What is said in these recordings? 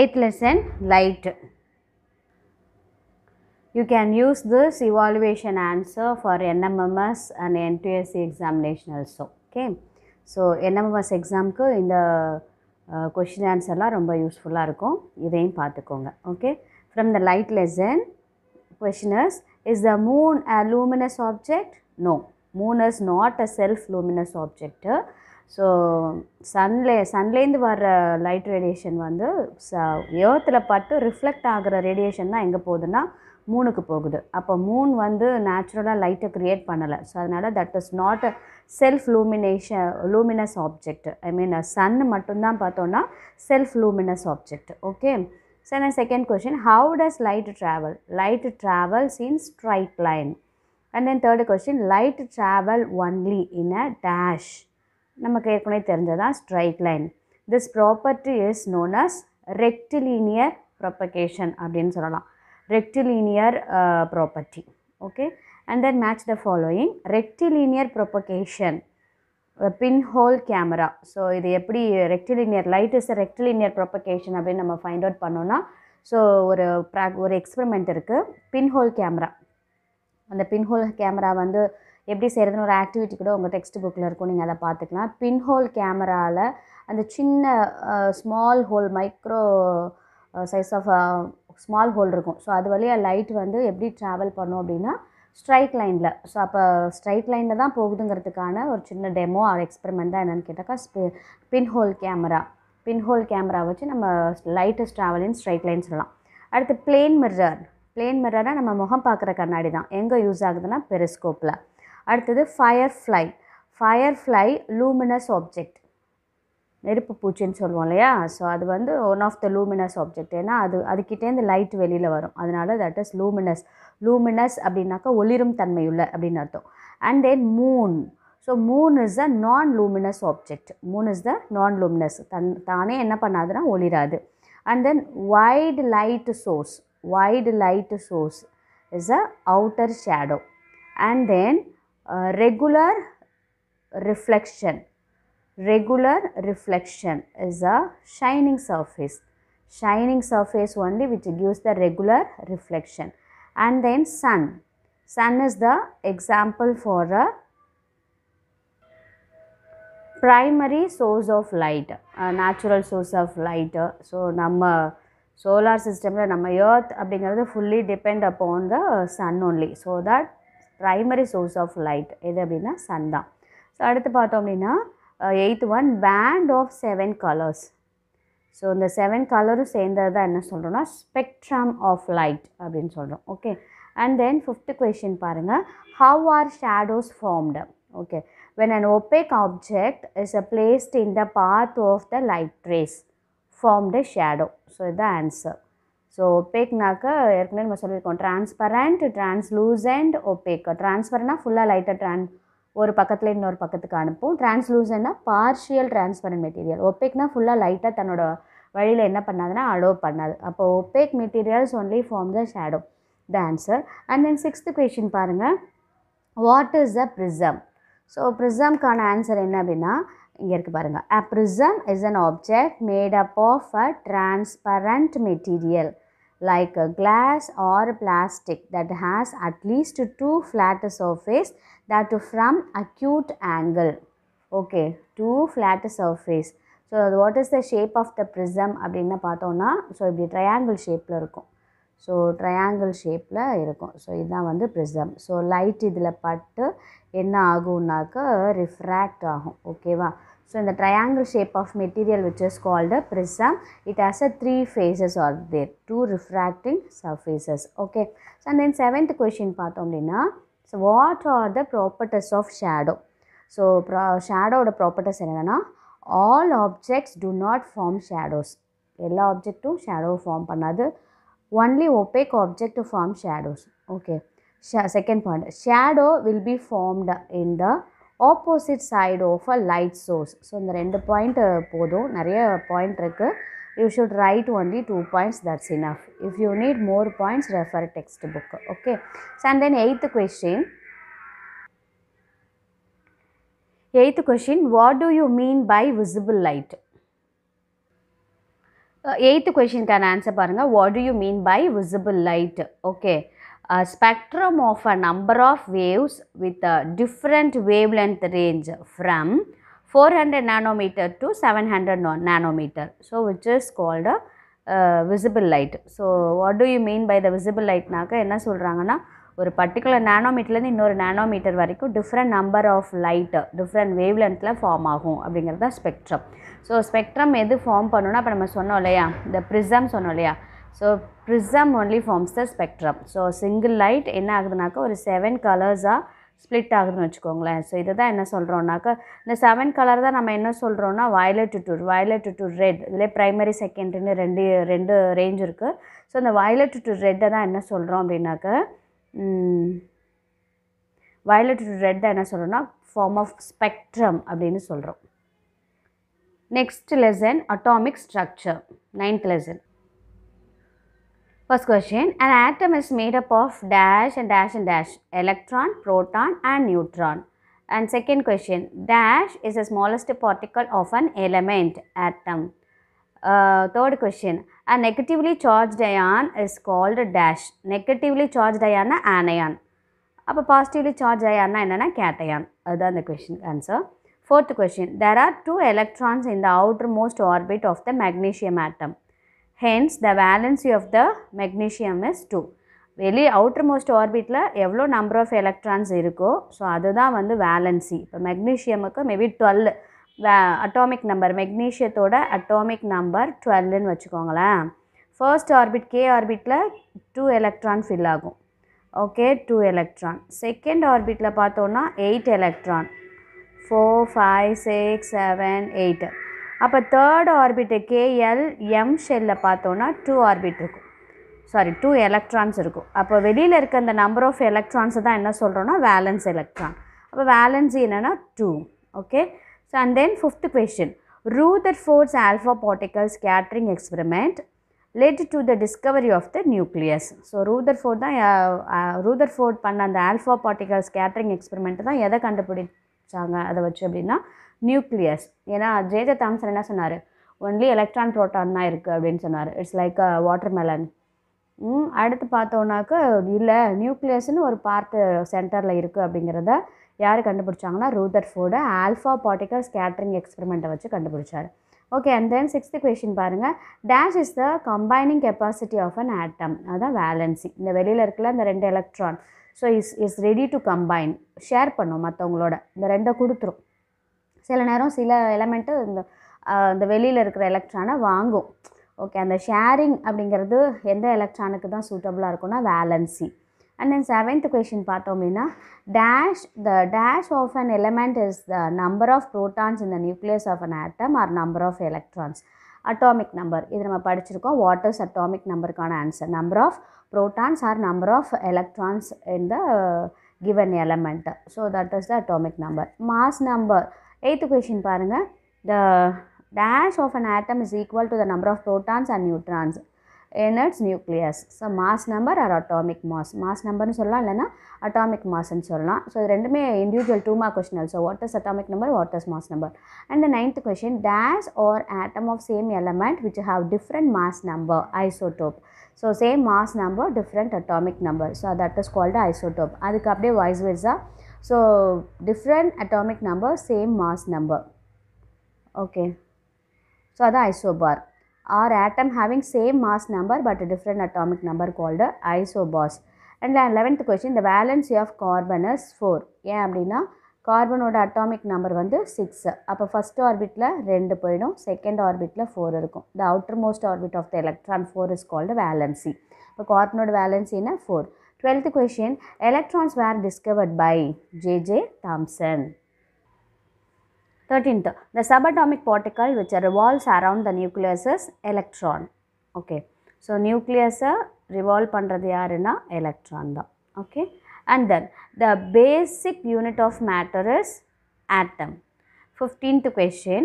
Eight lesson light you can use this evaluation answer for nmms and ntsc examination also okay so nmms exam ku in the question answer la romba useful You okay from the light lesson question is is the moon a luminous object no moon is not a self luminous object so சன்லே சன்லேருந்து வர்ற light radiation வந்து ச ஏத்தில் பட்டு reflect ஆகிற radiation தான் எங்கே போகுதுன்னா மூணுக்கு போகுது அப்போ மூன் வந்து நேச்சுரலாக லைட்டை க்ரியேட் பண்ணலை ஸோ அதனால் that is not a self lumination luminous object I mean sun மட்டும்தான் பார்த்தோன்னா self luminous object okay sir second question how does light travel light travels in straight line and then third question light travel only in a dash நமக்கு ஏற்கனவே தெரிஞ்சதான் straight line this property is known as rectilinear propagation அப்படின்னு சொல்லலாம் rectilinear property okay and then match the following rectilinear propagation pinhole camera so இது எப்படி rectilinear light is rectilinear propagation அப்படின்னு நம்ம find out பண்ணோன்னா ஸோ ஒரு ப்ரா ஒரு எக்ஸ்பெரிமெண்ட் இருக்குது பின்ஹோல் கேமரா அந்த பின்ஹோல் கேமரா வந்து எப்படி செய்கிறதுன்னு ஒரு ஆக்டிவிட்டி கூட உங்கள் டெக்ஸ்ட் புக்கில் இருக்கும் நீங்கள் அதை பார்த்துக்கலாம் பின்ஹோல் கேமராவில் அந்த சின்ன small hole micro size of small hole இருக்கும் ஸோ அது வழியாக லைட் வந்து எப்படி ட்ராவல் பண்ணும் அப்படின்னா ஸ்ட்ரைட் லைனில் ஸோ அப்போ ஸ்ட்ரைட் லைனில் தான் போகுதுங்கிறதுக்கான ஒரு சின்ன டெமோ அவர் எக்ஸ்பெரிமெண்ட் தான் என்னென்னு கேட்டாக்கா பின்ஹோல் கேமரா பின்ஹோல் கேமரா வச்சு நம்ம lightest travel in straight line சொல்லலாம் அடுத்து பிளேன் மிரர் பிளேன் மிரராக நம்ம முகம் பார்க்குற கண்ணாடி தான் எங்கே யூஸ் ஆகுதுன்னா பெரிஸ்கோப்பில் அடுத்தது fire fly fire fly luminous object நெருப்பு பூச்சின்னு சொல்லுவோம் இல்லையா ஸோ அது வந்து one of the luminous object ஏன்னா அது அதுக்கிட்டேருந்து லைட் வெளியில் வரும் அதனால தட் இஸ் லூமினஸ் லூமினஸ் அப்படின்னாக்கா ஒளிரும் தன்மையுள்ள அப்படின்னு அர்த்தம் and then moon so moon is the non luminous object moon is the non luminous தன் தானே என்ன பண்ணாதுன்னா ஒளிராது and then wide light source wide light source is a outer shadow and then Uh, regular reflection regular reflection is a shining surface shining surface only which gives the regular reflection and then sun sun is the example for a primary source of light a natural source of light so number, solar system number earth அப்படிங்கிறது fully depend upon the sun only so that primary source of light எது அப்படின்னா sun தான் so அடுத்து பார்த்தோம் அப்படின்னா eighth one band of seven colours so இந்த seven கலரும் சேர்ந்தது தான் என்ன சொல்கிறோன்னா ஸ்பெக்ட்ரம் ஆஃப் லைட் அப்படின்னு சொல்கிறோம் okay and then fifth question பாருங்கள் how are shadows formed okay when an opaque object is a placed in the path of the light rays formed shadow so இதுதான் answer so ஒப்பேக்னாக்க ஏற்கனவே நம்ம சொல்லியிருக்கோம் transparent ட்ரான்ஸ்லூசண்ட் opaque டிரான்ஸ்பரண்ட்னா ஃபுல்லாக லைட்டாக Tran ஒரு பக்கத்தில் இன்னொரு பக்கத்துக்கு அனுப்பும் ட்ரான்ஸ்லூசண்டாக பார்ஷியல் ட்ரான்ஸ்பரண்ட் மெட்டீரியல் ஒப்பேக்னா ஃபுல்லாக லைட்டாக தன்னோட வழியில் என்ன பண்ணாதுன்னா அலோவ் பண்ணாது அப்போ opaque materials only form the shadow the answer and then sixth question பாருங்கள் what is a prism so ப்ரிசம்க்கான ஆன்சர் என்ன அப்படின்னா இங்கே இருக்குது பாருங்கள் a prism is an object made up of a transparent material like a glass or a plastic that has at least two flat surface that from acute angle. Okay, two flat surface. So அது what is the shape of the prism அப்படின்னு பார்த்தோன்னா so இப்படி triangle ஷேப்பில் இருக்கும் so triangle ஷேப்பில் இருக்கும் so இதுதான் வந்து ப்ரிசம் ஸோ லைட் இதில் பட்டு என்ன ஆகும்னாக்க ரிஃப்ராக்ட் ஆகும் ஓகேவா So in the triangle shape of material which is called a prism, it has a three faces or there, two refracting surfaces. Okay. So and then seventh question பார்த்தோம்னா, so what are the properties of shadow? So shadow ஓட properties என்னன்னா, all objects do not form shadows. எல்லா ஆப்ஜெக்ட்டும் shadow form பண்ணாது only opaque object form shadows okay second point shadow will be formed in the opposite side of a light source so இந்த ரெண்டு point போதும் நிறைய point இருக்குது you should write only two points that's enough if you need more points refer text book okay so and then eighth question eighth question what do you mean by visible light eighth கொஷினுக்கான answer பாருங்கள் what do you mean by visible light okay a spectrum of a number of waves with a different wavelength range from 400 nanometer to 700 nanometer. So, which is called a uh, visible light. So, what do you mean by the visible light நாக்க என்ன சொல்கிறாங்கன்னா ஒரு particular நேனோமீட்டர்லேருந்து இன்னொரு nanometre வரைக்கும் different number of light different wave லென்த்தில் form ஆகும் அப்படிங்கிறது தான் ஸ்பெக்ட்ரம் ஸோ ஸ்பெக்ட்ரம் எது ஃபார்ம் பண்ணணும்னா இப்போ நம்ம சொன்னோம் இல்லையா இந்த ப்ரிசம் சொன்னோம் இல்லையா so prism only forms the spectrum so single light என்ன ஆகுதுனாக்கா ஒரு செவன் கலர்ஸாக ஸ்ப்ளிட் ஆகுதுன்னு வச்சுக்கோங்களேன் ஸோ இதை தான் என்ன சொல்கிறோம்னாக்கா இந்த செவன் கலர் தான் நம்ம என்ன சொல்கிறோன்னா violet to violet to red இதில் ப்ரைமரி செகண்ட்னு ரெண்டு ரெண்டு ரேஞ்ச் இருக்குது ஸோ இந்த வயலட் டு ரெட்டை தான் என்ன சொல்கிறோம் அப்படின்னாக்கா வயலட் டு ரெட் தான் என்ன சொல்கிறோம்னா ஃபார்ம் ஆஃப் ஸ்பெக்ட்ரம் அப்படின்னு சொல்கிறோம் next lesson atomic structure ninth lesson First question, an atom is made up of dash and dash and dash, electron, proton and neutron. And second question, dash is the smallest particle of an element, atom. Uh, third question, a negatively charged ion is called dash. Negatively charged ion anion. அப்போ positively charge ஆயார்னா என்னென்னா cation அதுதான் இந்த the question answer. Fourth question: There are two electrons in the outermost orbit of the magnesium atom. Hence the valency of the magnesium is two வெளி outer most ஆர்பிட்டில் எவ்வளோ number of electrons இருக்கோ so அதுதான் வந்து valency இப்போ மெக்னீஷியமுக்கு maybe twelve way atomic number மெக்னீஷியத்தோட atomic number டுவெல்லுன்னு வச்சுக்கோங்களேன் ஃபர்ஸ்ட் ஆர்பிட் கே ஆர்பிட்டில் டூ எலக்ட்ரான் ஃபில் ஆகும் ஓகே டூ எலக்ட்ரான் செகண்ட் ஆர்பிட்டில் பார்த்தோன்னா eight electron four five six seven eight அப்போ தேர்ட் ஆர்பிட்டு கேஎல் எம் ஷெல்லில் பார்த்தோன்னா டூ ஆர்பிட் இருக்கும் சாரி டூ எலக்ட்ரான்ஸ் இருக்கும் அப்போ வெளியில் இருக்க அந்த நம்பர் ஆஃப் எலக்ட்ரான்ஸை தான் என்ன சொல்கிறோன்னா வேலன்ஸ் எலக்ட்ரான் அப்போ வேலன்ஸ் என்னென்னா two okay so and then fifth question Rutherford's alpha particle scattering experiment led to the discovery of the nucleus so Rutherford தான் ரூதர் ஃபோர்ட் பண்ண அந்த ஆல்ஃபா பார்ட்டிகல் ஸ்கேட்ரிங் எக்ஸ்பெரிமெண்ட்டு தான் எதை கண்டுபிடிச்சாங்க அதை வச்சு அப்படின்னா நியூக்ளியஸ் ஏன்னா ஜேஜ தாம்சன் என்ன சொன்னார் ஒன்லி எலக்ட்ரான் ப்ரோட்டான் தான் இருக்குது அப்படின்னு சொன்னார் it's like a watermelon அடுத்து பார்த்தோன்னாக்க இல்லை நியூக்ளியஸ்னு ஒரு பார்ட்டு சென்டரில் இருக்குது அப்படிங்கிறத யார் கண்டுபிடிச்சாங்கன்னா Rutherford alpha particle scattering எக்ஸ்பெரிமெண்ட்டை வச்சு கண்டுபிடிச்சார் okay and then sixth question பாருங்கள் dash is the combining capacity of an atom அதுதான் வேலன்சி இந்த வெளியில் இருக்கல இந்த ரெண்டு electron so is is ready to combine share பண்ணும் மற்றவங்களோட இந்த ரெண்டை கொடுத்துரும் சில நேரம் சில எலமெண்ட்டு இந்த இந்த வெளியில் இருக்கிற எலக்ட்ரானை வாங்கும் ஓகே அந்த ஷேரிங் அப்படிங்கிறது எந்த எலக்ட்ரானுக்கு தான் சூட்டபுளாக இருக்கும்னா valency and then seventh question பார்த்தோம் அப்படின்னா dash the dash of an element is the number of protons இந்த nucleus of an atom or number of electrons atomic number இது நம்ம படிச்சிருக்கோம் வாட்டர்ஸ் அட்டாமிக் நம்பருக்கான answer number of protons or number of electrons in the given element so that is the atomic number mass number eighth question பாருங்கள் the dash of an atom is equal to the number of protons and neutrons in its nucleus so mass number or atomic mass mass நம்பர்னு சொல்லலாம் இல்லைனா atomic மாஸ்ன்னு சொல்லலாம் so இது ரெண்டுமே individual two mark question so what is atomic number what is mass number and the ninth question dash are atom of same element which have different mass number isotope so same mass number different atomic number so that is called isotope அதுக்கு அப்படியே vice வைஸாக so different atomic number same mass number okay so அதான் isobar are atom having same mass number but different atomic number number called the and eleventh question இந்த valency of carbon is four ஏன் அப்படின்னா கார்பனோட atomic number வந்து six அப்போ first ஆர்பிட்டில் ரெண்டு போயிடும் செகண்ட் ஆர்பிட்டில் ஃபோர் இருக்கும் the outer most orbit of the electron four is called valency இப்போ கார்பனோட வேலன்சின்னா four 12th question electrons were discovered by jj thomson 13th the subatomic particle which revolves around the nucleus is electron okay so nucleus revolve பண்றது யாருன்னா electron தான் okay and then the basic unit of matter is atom 15th question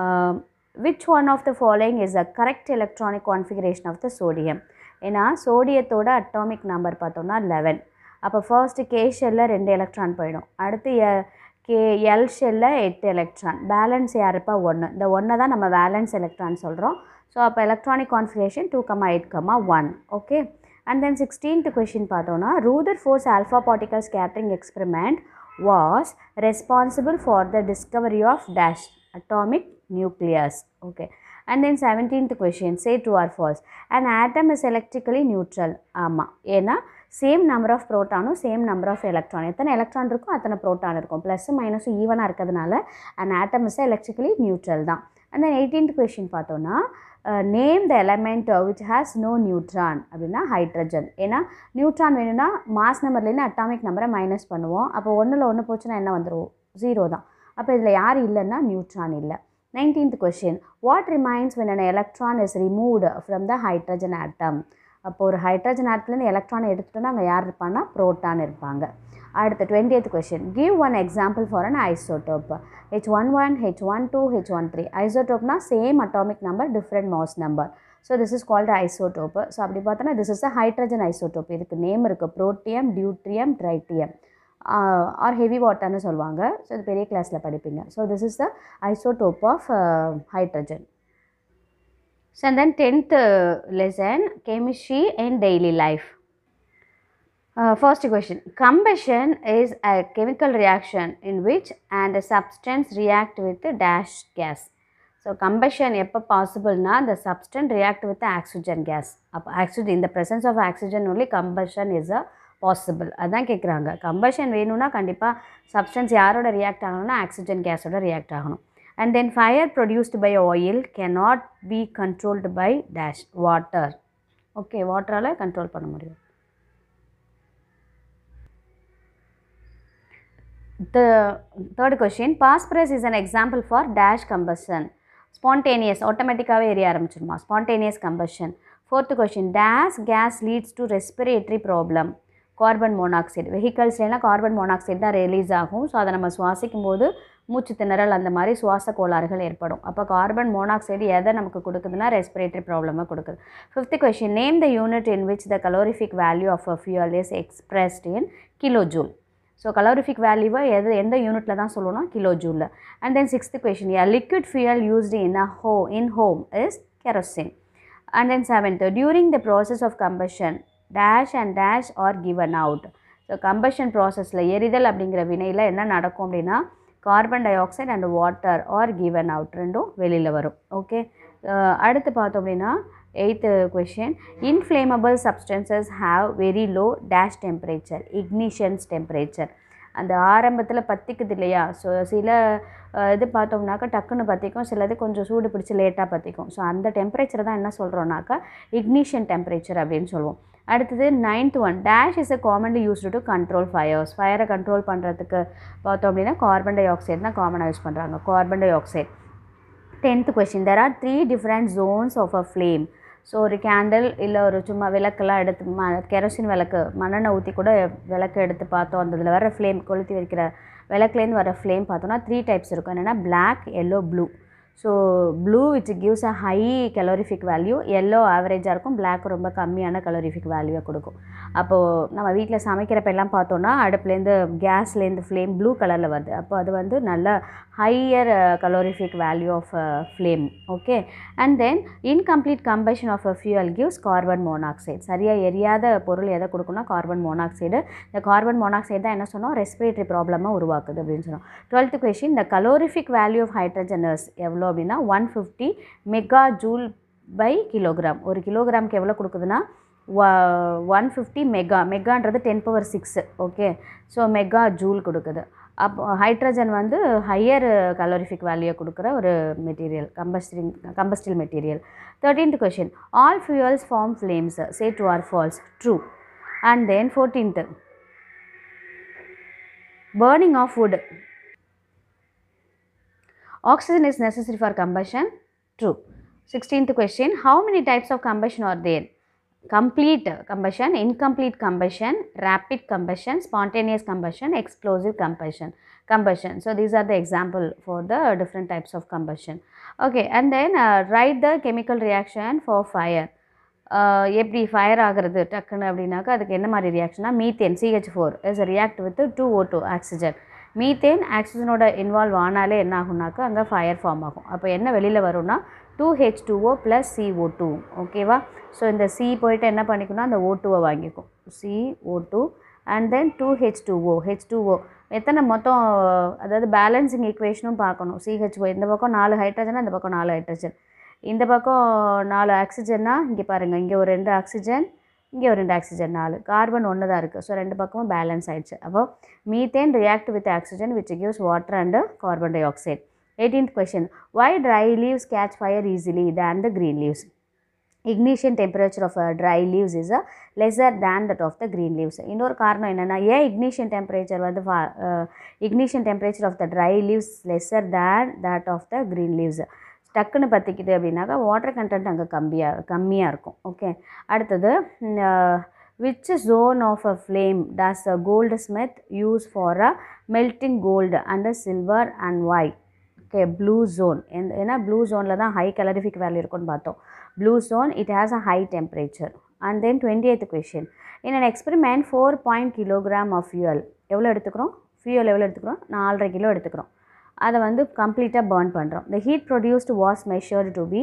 um, which one of the following is a correct electronic configuration of the sodium ஏன்னா சோடியத்தோட atomic number பார்த்தோம்னா eleven அப்போ first K ஷெல்லில் ரெண்டு electron போயிடும் அடுத்து K L ஷெல்லில் எட்டு electron balance யாருப்பா ஒன்று இந்த ஒன்று தான் நம்ம பேலன்ஸ் எலக்ட்ரான் சொல்கிறோம் ஸோ அப்போ electronic configuration two comma eight comma one okay and then sixteenth question பார்த்தோன்னா Rutherford's alpha particle scattering experiment was responsible for the discovery of dash atomic nucleus okay and then seventeenth question say true or false and atom is electrically neutral ஆமாம் ஏன்னா same number of ப்ரோட்டானும் same number of electron எத்தனை electron இருக்கும் அத்தனை proton இருக்கும் plus மைனஸும் ஈவனாக இருக்கிறதுனால and atom is electrically neutral தான் அண்ட் தென் எயிட்டீன்த் கொஷின் பார்த்தோன்னா name the element which has no neutron அப்படின்னா ஹைட்ரஜன் ஏன்னா நியூட்ரான் வேணும்னா மாஸ் நம்பர்லேருந்து அட்டாமிக் நம்பரை மைனஸ் பண்ணுவோம் அப்போ ஒன்றில் ஒன்று போச்சுன்னா என்ன வந்துடும் ஜீரோ தான் அப்போ இதில் யார் இல்லைன்னா நியூட்ரான் இல்லை nineteenth question what remains when an electron is removed from the hydrogen atom அப்போ ஒரு ஹைட்ரஜன் ஆட்டத்துலேருந்து எலக்ட்ரானை எடுத்துட்டோன்னா அங்கே யார் இருப்பாங்கன்னா ப்ரோட்டான் இருப்பாங்க அடுத்த twentieth question give one example for an isotope H one one H one two H one three ஐசோடோப்னா same atomic number different mass number so this is called isotope so அப்படி பார்த்தோன்னா this is a hydrogen isotope இதுக்கு name இருக்குது protium deuterium tritium or heavy வாட்டர்னு சொல்லுவாங்க ஸோ இது பெரிய கிளாஸில் படிப்பீங்க so this is the isotope of hydrogen so then tenth lesson chemistry and daily life first question combustion is a chemical reaction in which and a substance react with dash so combustion எப்போ பாசிபிள்னா இந்த substance react with oxygen gas அப்போ oxygen இந்த presence of oxygen only combustion is a possible அதுதான் கேட்குறாங்க combustion வேணும்னா கண்டிப்பாக substance யாரோட ரியாக்ட் ஆகணும்னா ஆக்சிஜன் கேஸோட ரியாக்ட் ஆகணும் and then fire produced by oil cannot be controlled by dash water okay வாட்டரால் கண்ட்ரோல் பண்ண முடியும் the third question phosphorus is an example for dash combustion spontaneous ஆட்டோமேட்டிக்காகவே எரிய ஆரம்பிச்சிடுமா spontaneous combustion fourth question dash gas leads to respiratory problem carbon monoxide வெஹிக்கல்ஸ்லாம் carbon monoxide தான் release ஆகும் so அதை நம்ம சுவாசிக்கும் போது மூச்சு திணறல் அந்த மாதிரி சுவாச கோளாறுகள் ஏற்படும் அப்போ கார்பன் மோனாக்சைடு எதை நமக்கு கொடுக்குதுன்னா ரெஸ்பிரேட்டரி ப்ராப்ளமாக கொடுக்குது fifth question name the unit in which the calorific value of a fuel is expressed in kilo joule so calorific வேல்யூவை எது எந்த யூனிட்டில் தான் சொல்லணும் கிலோ ஜூலில் and then sixth question a liquid fuel used in a ho in home is kerosene and then seventh during the process of combustion dash and dash are given out so combustion ப்ராசஸில் எரிதல் அப்படிங்கிற வினையில் என்ன நடக்கும் அப்படின்னா carbon dioxide and water are given out ரெண்டும் வெளியில் வரும் ஓகே அடுத்து பார்த்தோம் அப்படின்னா eighth question inflammable substances have very low dash temperature ignitions temperature அந்த ஆரம்பத்தில் பற்றிக்குது இல்லையா ஸோ சில இது பார்த்தோம்னாக்கா டக்குன்னு பற்றிக்கும் சிலது கொஞ்சம் சூடு பிடிச்சி லேட்டாக பற்றிக்கும் ஸோ அந்த டெம்பரேச்சர் தான் என்ன சொல்கிறோன்னாக்கா இக்னிஷியன் டெம்பரேச்சர் அப்படின்னு சொல்லுவோம் அடுத்தது ninth one dash is a commonly used to control fires ஃபயரை கண்ட்ரோல் பண்ணுறதுக்கு பார்த்தோம் அப்படின்னா கார்பன் டை ஆக்சைடு தான் காமனாக யூஸ் பண்ணுறாங்க carbon dioxide tenth question there are three different zones of a flame so ஒரு கேண்டில் இல்லை ஒரு சும்மா விளக்கெல்லாம் எடுத்து ம கெரோசின் விளக்கு மண்ணெண்ணை ஊற்றி கூட விளக்கு எடுத்து பார்த்தோம் அந்த இதில் வர ஃப்ளேம் கொளுத்தி வைக்கிற விளக்குலேருந்து வர ஃப்ளேம் பார்த்தோன்னா த்ரீ டைப்ஸ் இருக்கும் என்னென்னா black yellow blue so blue it gives a high calorific value yellow ஆவரேஜாக இருக்கும் பிளாக் ரொம்ப கம்மியான கலோரிஃபிக் வேல்யூவை கொடுக்கும் அப்போது நம்ம வீட்டில் சமைக்கிறப்ப எல்லாம் பார்த்தோன்னா அடுப்புலேருந்து கேஸ்லேருந்து ஃப்ளேம் ப்ளூ கலரில் வருது அப்போ அது வந்து நல்லா higher calorific value of flame okay and then incomplete combustion of a fuel gives carbon monoxide சரியாக எரியாத பொருள் எதை கொடுக்குன்னா கார்பன் மோனாக்சைடு இந்த கார்பன் மோனாக்சைடு தான் என்ன சொன்னோம் ரெஸ்பிரேட்டரி ப்ராப்ளமாக உருவாக்குது அப்படின்னு சொன்னோம் twelfth question the calorific value of hydrogen is எவ்வளோ அப்படின்னா one fifty mega joule by kilogram ஒரு கிலோகிராமுக்கு எவ்வளோ கொடுக்குதுன்னா ஒன் ஃபிஃப்டி மெகா மெகான்றது ten power six okay so mega joule கொடுக்குது அப்போ ஹைட்ரஜன் வந்து ஹையர் கலோரிஃபிக் வேல்யூ கொடுக்குற ஒரு material combusting combustible material thirteenth question all fuels form flames say true or false true and then fourteenth burning of wood. Oxygen is necessary for combustion? True. 16th question, how many types of combustion are there? complete combustion, incomplete combustion, rapid combustion, spontaneous combustion, explosive combustion. Combustion. So these are the example for the different types of combustion. Okay, and then uh, write the chemical reaction for fire. எப்படி fire ஆகிறது டக்குன்னு அப்படின்னாக்கா அதுக்கு என்ன மாதிரி ரியாக்ஷனா methane CH four is react with two O two oxygen methane ஆக்சிஜனோட involve ஆனாலே என்ன ஆகுனாக்கா அங்கே ஃபயர் ஃபார்ம் ஆகும் அப்போ என்ன வெளியில் வரும்னா two H two O plus CO two ஓகேவா ஸோ இந்த சி போய்ட்டு என்ன பண்ணிக்கணும் அந்த ஓ டூவை வாங்கிக்கும் C O two and then two H two O H two O எத்தனை மொத்தம் அதாவது பேலன்சிங் ஈக்குவேஷனும் பார்க்கணும் சிஹெச்ஓ இந்த பக்கம் நாலு ஹைட்ரஜனாக இந்த பக்கம் நாலு ஹைட்ரஜன் இந்த பக்கம் நாலு ஆக்சிஜன்னா இங்கே பாருங்கள் இங்கே ஒரு ரெண்டு ஆக்சிஜன் இங்கே ஒரு ரெண்டு ஆக்சிஜன் நாலு கார்பன் ஒன்று தான் இருக்குது ஸோ ரெண்டு பக்கமும் பேலன்ஸ் ஆகிடுச்சு அப்போ methane react with oxygen which gives water and carbon dioxide eighteenth question why dry leaves catch fire easily than the green leaves ignition temperature of dry leaves is a lesser than that of the green leaves இன்னொரு காரணம் என்னென்னா ஏன் ignition temperature வந்து ஃபா ignition temperature of the dry leaves lesser than that of the green leaves டக்குன்னு பற்றிக்குது அப்படின்னாக்கா water content அங்கே கம்மியாக கம்மியாக இருக்கும் ஓகே அடுத்தது which zone of a flame does a goldsmith use for a melting gold and silver and white okay blue zone ஏன்னா blue ஜோனில் தான் ஹை கலரிஃபிக் வேல்யூ இருக்குன்னு பார்த்தோம் blue blue zone, it has a high temperature. And then 20th question. In an four point kilogram of fuel. எவ்வளோ எடுத்துக்கிறோம் fuel எவ்வளோ எடுத்துக்கிறோம் நாலரை கிலோ எடுத்துக்கிறோம் அதை வந்து கம்ப்ளீட்டாக பர்ன் பண்ணுறோம் the heat produced was measured to be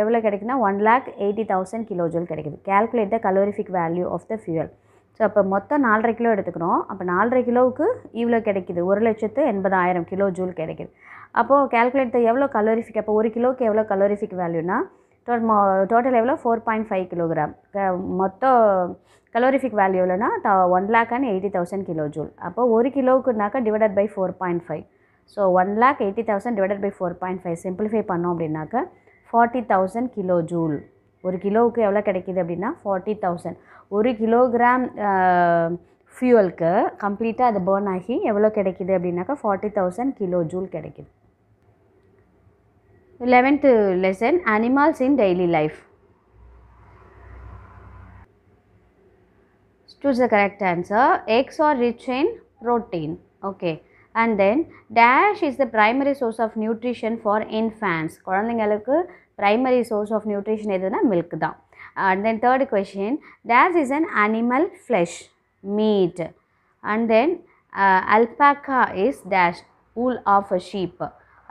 எவ்வளோ கிடைக்குன்னா one lakh eighty thousand kilo joule கிடைக்குது calculate the calorific value of the fuel so அப்போ மொத்தம் நாலரை கிலோ எடுத்துக்கிறோம் அப்போ நாலரை கிலோவுக்கு இவ்வளோ கிடைக்கிது ஒரு லட்சத்து எண்பதாயிரம் கிலோ ஜூல் கிடைக்கிது அப்போது கேல்குலேட் எவ்வளோ கலோரிஃபிக் அப்போ ஒரு கிலோவுக்கு எவ்வளோ கலோரிஃபிக் வேல்யூனா டோட்டல் எவ்வளோ ஃபோர் பாயிண்ட் ஃபைவ் கிலோகிராம் மொத்தம் கலோரிஃபிக் வேல்யூ இல்லைனா one lakh and eighty thousand kilo joule அப்போ ஒரு கிலோவுக்குனாக்க divided by four point five so one lakh eighty thousand divided by four point five simplify பண்ணோம் அப்படின்னாக்க ஃபார்ட்டி தௌசண்ட் கிலோ ஜூல் ஒரு கிலோவுக்கு எவ்வளோ கிடைக்கிது அப்படின்னா ஃபார்ட்டி தௌசண்ட் ஒரு கிலோகிராம் ஃபியூவலுக்கு கம்ப்ளீட்டாக அது பேர்ன் ஆகி எவ்வளோ கிடைக்கிது அப்படின்னாக்கா ஃபார்ட்டி தௌசண்ட் கிலோ ஜூல் கிடைக்கிது eleventh lesson animals in daily life choose the correct answer. Eggs are rich in protein. Okay. And then dash is the primary source of nutrition for infants. குழந்தைங்களுக்கு primary source of nutrition எதுனா milk தான் and then third question dash is an animal flesh meat and then alpaca is dash wool of a sheep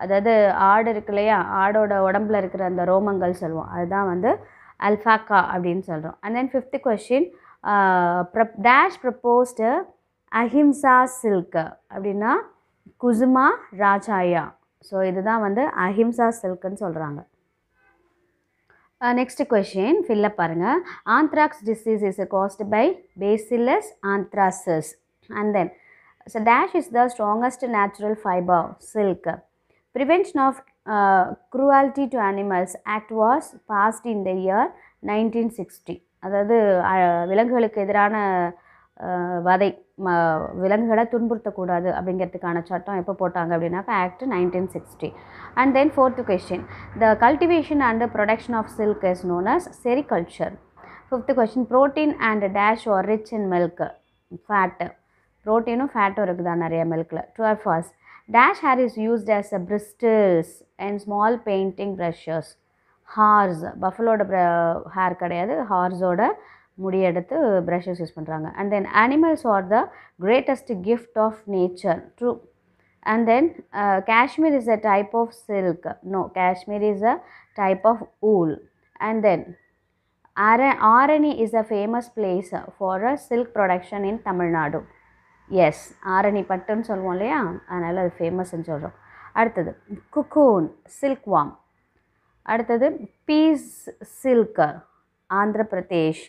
அதாவது ஆடு இருக்கு இல்லையா ஆடோட உடம்புல இருக்கிற அந்த ரோமங்கள் சொல்லுவோம் அதுதான் வந்து அல்ஃபாக்கா அப்படின்னு சொல்கிறோம் and then fifth question dash proposed ahimsa silk அப்படின்னா குசுமா ராஜாயா ஸோ இதுதான் வந்து அஹிம்சா சில்க்குன்னு சொல்கிறாங்க நெக்ஸ்ட் கொஷின் ஃபில்ல பாருங்கள் anthrax disease is caused by bacillus anthracis and then so dash is the strongest natural fibre silk prevention of cruelty to animals act was passed in the year nineteen sixty அதாவது விலங்குகளுக்கு எதிரான வதை ம விலங்குகளை துன்புறுத்தக்கூடாது அப்படிங்கிறதுக்கான சட்டம் எப்போ போட்டாங்க அப்படின்னாக்கா act nineteen sixty and then fourth question the cultivation and production of silk is known as sericulture fifth question protein and dash are rich in milk fat ப்ரோட்டீனும் ஃபேட்டும் இருக்குதா நிறைய மில்கில் twelve first dash hair is used as a bristles and small painting brushes horse பஃபலோட hair கிடையாது ஹார்ஸோட எடுத்து brushes use பண்ணுறாங்க and then animals are the greatest gift of nature true and then Kashmir is a type of silk no cashmere is a type of wool and then ஆர Arani is a famous place for a silk production in Tamil Nadu yes Arani பட்டுன்னு சொல்லுவோம் இல்லையா அதனால் அது ஃபேமஸ்ன்னு சொல்கிறோம் அடுத்தது cocoon silk worm அடுத்தது peace silk Andhra Pradesh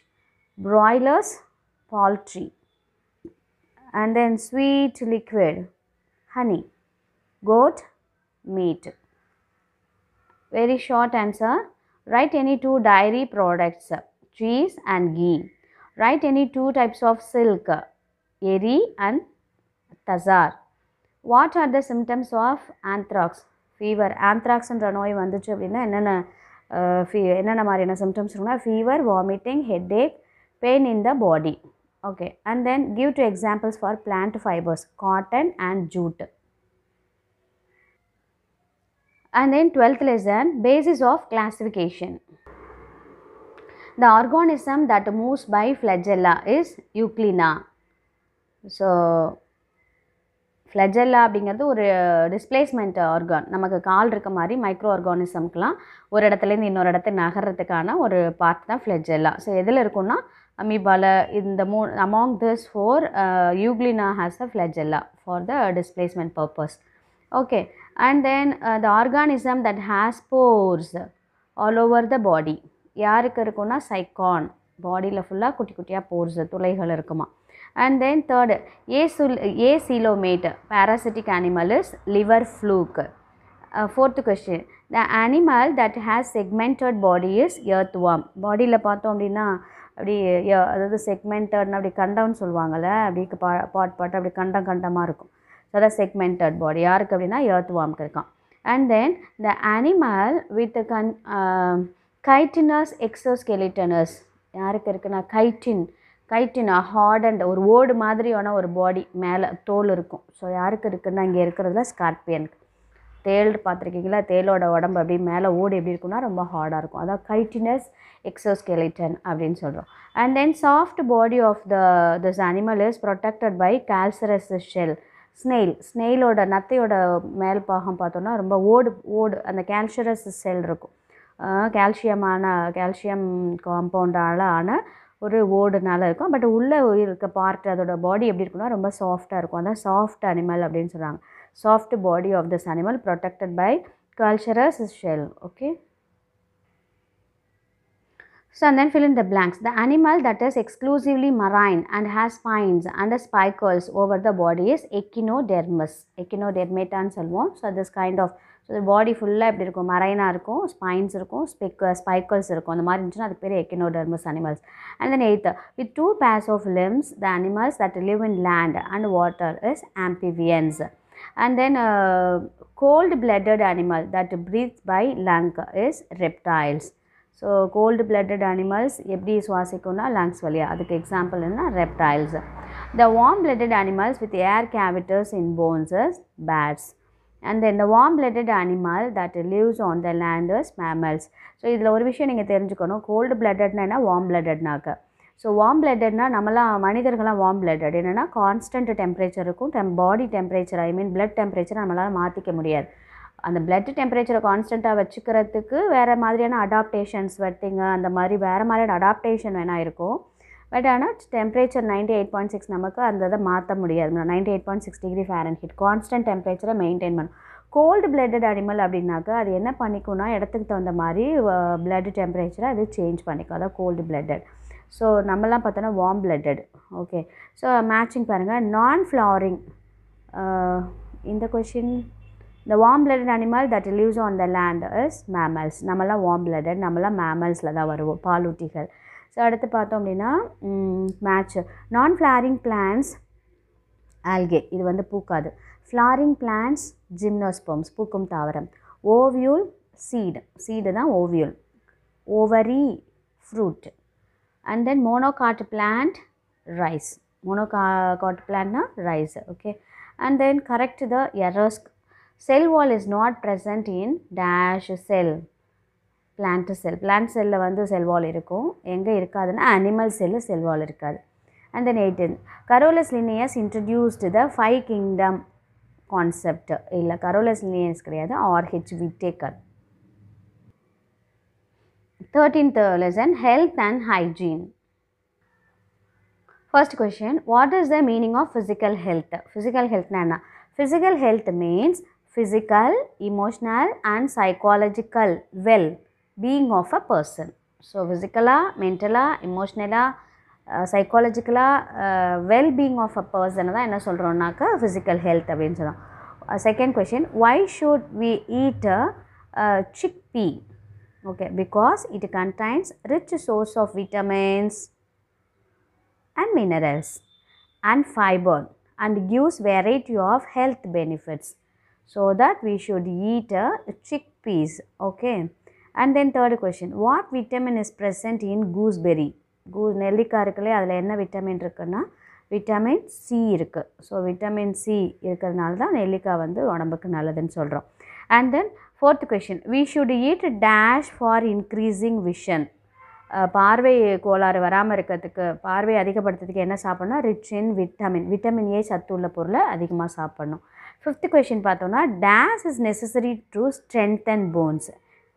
broilers, poultry. And then sweet liquid, honey, goat, meat. Very short answer. Write any two dairy products, cheese and ghee. Write any two types of silk, eri and tazar. are the symptoms of anthrax? Fever, anthrax. And நோய் வந்துச்சு அப்படின்னா என்னென்ன ஃபீ என்னென்ன மாதிரியான symptoms symptoms fever fever vomiting headache. pain in the body okay and then give two examples for plant fibers cotton and jute and then 12th lesson basis of classification the organism that moves by flagella is euclina so flagella அப்படிங்கிறது ஒரு displacement argon நமக்கு கால் இருக்க மாதிரி micro ஆர்கானிசம்க்கெலாம் ஒரு இடத்துலேருந்து இன்னொரு இடத்துக்கு நகர்றதுக்கான ஒரு பார்ட் தான் ஃப்ளெஜெல்லா ஸோ எதில் இருக்குன்னா amoebala in the among this four uh, euglena has a flagella for the displacement purpose okay and then uh, the organism that has pores all over the body yaarukku irukona cycon body la fulla kutti kuttiya pores thulaigal irukuma and then third acelomate parasitic animal is liver fluke uh, fourth question the animal that has segmented body is earthworm body la paathom appadina அப்படி அதாவது செக்மெண்டட்னு அப்படி கண்டம்னு சொல்லுவாங்கள்ல அப்படி பா பாட் பாட்டு அப்படி கண்டம் கண்டமாக இருக்கும் ஸோ அதான் செக்மெண்டட் பாடி யாருக்கு அப்படின்னா ஏர்த் வாம்க்கு இருக்கான் and then the animal with கன் கைட்டினஸ் எக்ஸோஸ்கெலிட்டனஸ் யாருக்கு இருக்குன்னா கைட்டின் கைட்டின் ஹார்ட் அண்ட் ஒரு ஓடு மாதிரியான ஒரு பாடி மேலே தோல் இருக்கும் ஸோ யாருக்கு இருக்குன்னா இங்கே இருக்கிறதுல ஸ்கார்பியனுக்கு தேல் பார்த்துருக்கீங்களா தேளோட உடம்பு அப்படி மேலே ஓடு எப்படி இருக்குன்னா ரொம்ப ஹார்டாக இருக்கும் அதான் கைட்டினஸ் எக்ஸோஸ்கெலிட்டன் அப்படின்னு சொல்கிறோம் and then soft body of the this animal is protected by calcareous shell snail ஸ்னெயிலோட நத்தையோட மேல் பாகம் பார்த்தோன்னா ரொம்ப ஓடு ஓடு அந்த கால்சரஸ் செல் இருக்கும் கால்சியமான கால்சியம் காம்பவுண்டால் ஆன ஒரு ஓடுனால இருக்கும் பட் உள்ளே இருக்க பார்ட் அதோட பாடி எப்படி இருக்குன்னா ரொம்ப சாஃப்டாக இருக்கும் அதான் சாஃப்ட் அனிமல் அப்படின்னு சொல்கிறாங்க soft body of this animal protected by calcareous shell okay so and then fill in the blanks the animal that is exclusively marine and has spines and spicules over the body is echinodermis echinodermata and so this kind of so the body full la eppadi irukum marine irukum spines irukum spicules irukum andha maari irundha adhu per echinodermous animals and then eighth with two pairs of limbs the animals that live in land and water is amphibians and then uh, cold-blooded animal that breathes by lungs is reptiles. So cold-blooded animals, every swasikuna lungs valiya. That example is reptiles. The warm-blooded animals with air cavities in bones is bats. And then the warm-blooded animal that lives on the land is mammals. So, this is the cold-blooded and warm-blooded. So warm பிளட்டட்னா நம்மளாம் மனிதர்கள்லாம் warm blooded என்னென்னா constant temperature இருக்கும் டெம் body temperature I mean blood temperature நம்மளால் மாற்றிக்க முடியாது அந்த பிளட் டெம்பரேச்சரை கான்ஸ்டண்ட்டாக வச்சுக்கிறதுக்கு வேறு மாதிரியான அடாப்டேஷன்ஸ் வெட்டிங்க அந்த மாதிரி வேறு மாதிரியான அடாப்டேஷன் வேணால் இருக்கும் பட் ஆனால் temperature ninety eight point six நமக்கு அந்த இதை மாற்ற முடியாது ninety eight point six degree Fahrenheit constant டெம்பரேச்சரை மெயின்டைன் பண்ணும் கோல்டு பிளட்டட் அனிமல் அப்படின்னாக்கா அது என்ன பண்ணிக்கும்னா இடத்துக்கு தகுந்த மாதிரி பிளட் டெம்பரேச்சரை அது சேஞ்ச் பண்ணிக்கும் அதான் கோல்டு பிளட்டட் ஸோ நம்மலாம் பார்த்தோன்னா warm blooded okay so matching பாருங்கள் நான் ஃப்ளாரிங் இந்த கொஷின் இந்த warm blood animal that lives on the land is mammals நம்மளாம் வார்ம் பிளட்டட் நம்மளாம் மேமல்ஸில் தான் வருவோம் பாலூட்டிகள் ஸோ அடுத்து பார்த்தோம் அப்படின்னா மேட்ச் நான் ஃப்ளாரிங் பிளான்ஸ் ஆல்கே இது வந்து பூக்காது ஃப்ளாரிங் பிளான்ஸ் ஜிம்னோஸ்பம்ஸ் பூக்கும் தாவரம் ஓவியூல் சீடு சீடு தான் ovule ovary fruit and then monocot plant rice monocot பிளான்ட்னா rice okay and then correct the errors cell wall is not present in dash cell plant cell plant செல்லில் வந்து cell wall இருக்கும் எங்கே இருக்காதுன்னா animal cell cell wall இருக்காது and then eighteen Carolus Linnaeus introduced the five kingdom concept இல்லை Carolus Linnaeus கிடையாது R H Whittaker 13th lesson Health and Hygiene. First question What is the meaning of physical health? Physical health nana. Physical health means physical, emotional, and psychological well being of a person. So, physical, mental, emotional, uh, uh, well-being of a person. தான் என்ன சொல்கிறோன்னாக்கா physical physical health சொல்கிறோம் second question why should we eat சிக் chickpea? okay because it contains rich source of vitamins and minerals and fiber and gives variety of health benefits so that we should eat a chickpeas okay and then third question what vitamin is present in gooseberry goose நெல்லிக்காய் இருக்குல்லையே அதில் vitamin vitamin இருக்குன்னா vitamin c இருக்குது so vitamin C இருக்கிறதுனால தான் நெல்லிக்காய் வந்து உடம்புக்கு நல்லதுன்னு சொல்கிறோம் and fourth question we should eat dash for increasing vision பார்வை கோளாறு வராமல் இருக்கிறதுக்கு பார்வை அதிகப்படுத்துறதுக்கு என்ன சாப்பிட்ணும் rich in vitamin vitamin A சத்து உள்ள பொருளை அதிகமாக சாப்பிட்ணும் ஃபிஃப்த் கொஷின் பார்த்தோம்னா dash is necessary to strength and bones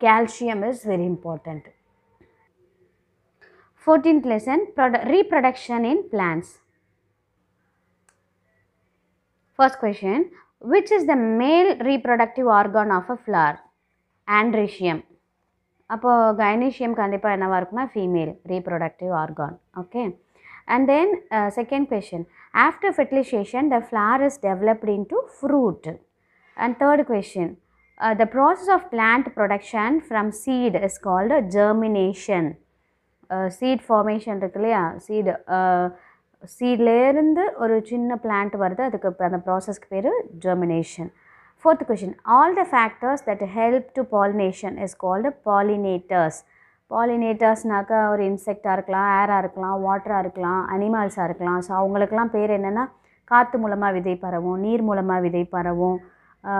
calcium is very important fourteenth lesson ப்ரொட reproduction in plants first question which is the male reproductive organ of a flower andricium appo gynecium kandipa enna varukna female reproductive organ okay and then uh, second question after fertilization the flower is developed into fruit and third question uh, the process of plant production from seed is called germination uh, seed formation irukku seed சீட்லேருந்து ஒரு சின்ன plant வருது அதுக்கு அந்த ப்ராசஸ்க்கு பேர் germination fourth question all the factors that help to pollination is called pollinators பாலினேட்டர்ஸ்னாக்கா ஒரு இன்செக்டாக இருக்கலாம் ஏராக இருக்கலாம் வாட்டராக இருக்கலாம் அனிமல்ஸாக இருக்கலாம் ஸோ அவங்களுக்கெல்லாம் பேர் என்னென்னா காற்று மூலமாக விதை பரவும் நீர் மூலமாக விதை பரவும்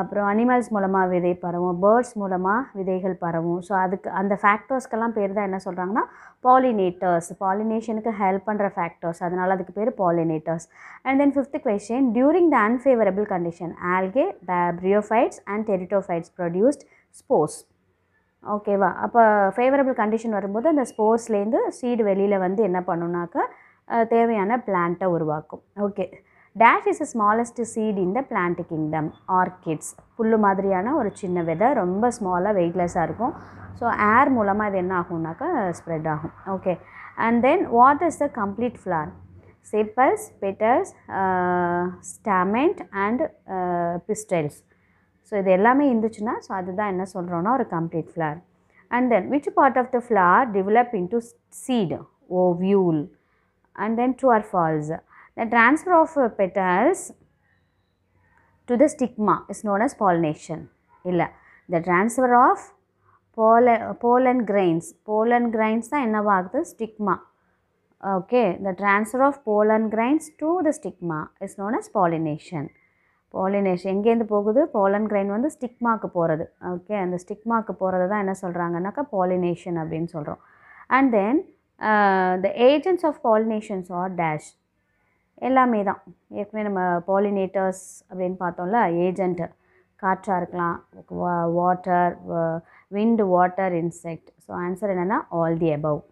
அப்புறம் அனிமல்ஸ் மூலமாக விதை பரவும் பேர்ட்ஸ் மூலமாக விதைகள் பரவும் ஸோ அதுக்கு அந்த ஃபேக்டர்ஸ்க்கெல்லாம் பேர் தான் என்ன சொல்கிறாங்கன்னா பாலினேட்டர்ஸ் பாலினேஷனுக்கு ஹெல்ப் பண்ணுற ஃபேக்டர்ஸ் அதனால் அதுக்கு பேர் pollinators and then fifth question during the unfavourable condition algae bryophytes and pteridophytes produced spores ஓகேவா அப்போ ஃபேவரபிள் கண்டிஷன் வரும்போது அந்த ஸ்போர்ட்ஸ்லேருந்து சீடு வெளியில் வந்து என்ன பண்ணுனாக்கா தேவையான பிளான்ட்டை உருவாக்கும் okay dash is smallest seed in the plant kingdom orchids புல் மாதிரியான ஒரு சின்ன விதை ரொம்ப ஸ்மாலாக வெயிட்லெஸ்ஸாக இருக்கும் ஸோ ஏர் மூலமாக இது என்ன ஆகும்னாக்கா ஸ்ப்ரெட் ஆகும் okay and then what is the complete flower sepals petals stamens and pistils so இது எல்லாமே இருந்துச்சுன்னா ஸோ அதுதான் என்ன சொல்கிறோன்னா ஒரு complete flower and then which part of the flower develop to seed ovule and then or false The transfer of petals to the stigma is known as pollination. இல்லை the transfer of pollen, pollen grains. Pollen grains தான் என்னவாகுது stigma. Okay, the transfer of pollen grains to the stigma is known as pollination. Pollination. Pollination எங்கேருந்து போகுது Balan grain வந்து ஸ்டிக்மாக்கு போகிறது okay அந்த ஸ்டிக்மாக்கு போகிறது தான் என்ன சொல்கிறாங்கனாக்கா பாலினேஷன் அப்படின்னு சொல்கிறோம் and then the agents of pollination are dash எல்லாமே தான் ஏற்கனவே நம்ம பாலினேட்டர்ஸ் அப்படின்னு பார்த்தோம்ல ஏஜெண்ட்டு காற்றாக இருக்கலாம் water wind water insect so answer என்னென்னா ஆல் தி அபவ்